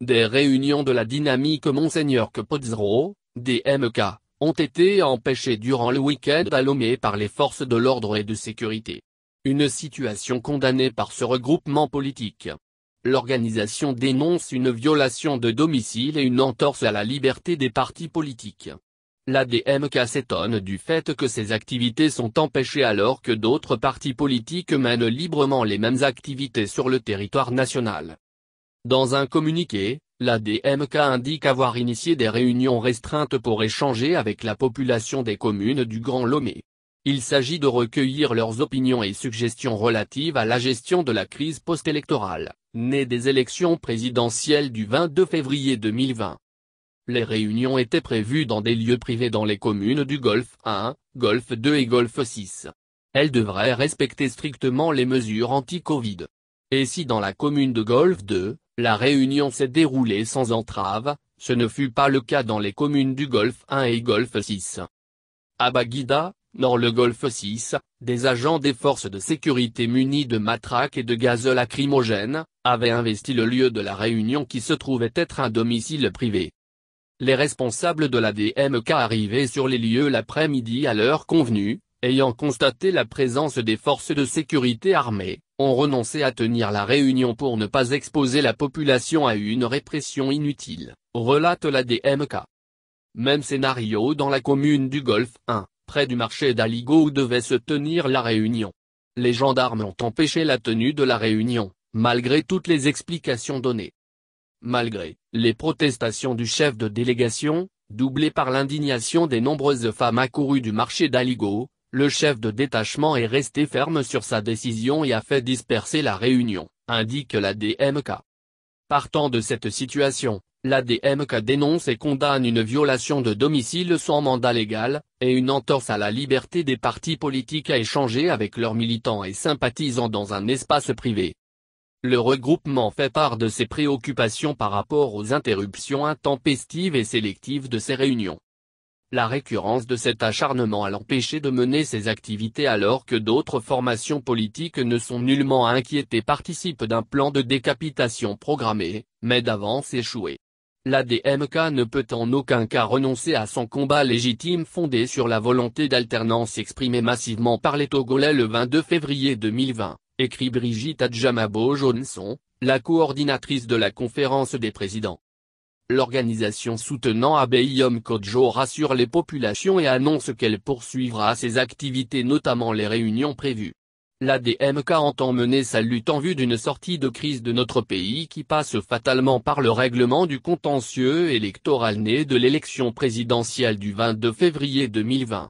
Des réunions de la dynamique Monseigneur Potzro, DMK, ont été empêchées durant le week-end à par les forces de l'ordre et de sécurité. Une situation condamnée par ce regroupement politique. L'organisation dénonce une violation de domicile et une entorse à la liberté des partis politiques. La DMK s'étonne du fait que ces activités sont empêchées alors que d'autres partis politiques mènent librement les mêmes activités sur le territoire national. Dans un communiqué, la DMK indique avoir initié des réunions restreintes pour échanger avec la population des communes du Grand Lomé. Il s'agit de recueillir leurs opinions et suggestions relatives à la gestion de la crise post-électorale, née des élections présidentielles du 22 février 2020. Les réunions étaient prévues dans des lieux privés dans les communes du Golfe 1, Golfe 2 et Golfe 6. Elles devraient respecter strictement les mesures anti-Covid. Et si dans la commune de Golfe 2, la réunion s'est déroulée sans entrave, ce ne fut pas le cas dans les communes du Golfe 1 et Golfe 6. À Baguida, nord le Golfe 6, des agents des forces de sécurité munis de matraques et de gaz lacrymogènes, avaient investi le lieu de la réunion qui se trouvait être un domicile privé. Les responsables de la DMK arrivaient sur les lieux l'après-midi à l'heure convenue, ayant constaté la présence des forces de sécurité armées, ont renoncé à tenir la réunion pour ne pas exposer la population à une répression inutile, relate la DMK. Même scénario dans la commune du Golfe 1, près du marché d'Aligot où devait se tenir la réunion. Les gendarmes ont empêché la tenue de la réunion, malgré toutes les explications données. Malgré les protestations du chef de délégation, doublées par l'indignation des nombreuses femmes accourues du marché d'Aligot, le chef de détachement est resté ferme sur sa décision et a fait disperser la réunion, indique la DMK. Partant de cette situation, la DMK dénonce et condamne une violation de domicile sans mandat légal, et une entorse à la liberté des partis politiques à échanger avec leurs militants et sympathisants dans un espace privé. Le regroupement fait part de ses préoccupations par rapport aux interruptions intempestives et sélectives de ces réunions. La récurrence de cet acharnement à l'empêché de mener ses activités alors que d'autres formations politiques ne sont nullement inquiétées participe d'un plan de décapitation programmé, mais d'avance échoué. La DMK ne peut en aucun cas renoncer à son combat légitime fondé sur la volonté d'alternance exprimée massivement par les Togolais le 22 février 2020, écrit Brigitte Adjamabo Johnson, la coordinatrice de la conférence des présidents. L'organisation soutenant Abeyom Kodjo rassure les populations et annonce qu'elle poursuivra ses activités notamment les réunions prévues. La DMK entend mener sa lutte en vue d'une sortie de crise de notre pays qui passe fatalement par le règlement du contentieux électoral né de l'élection présidentielle du 22 février 2020.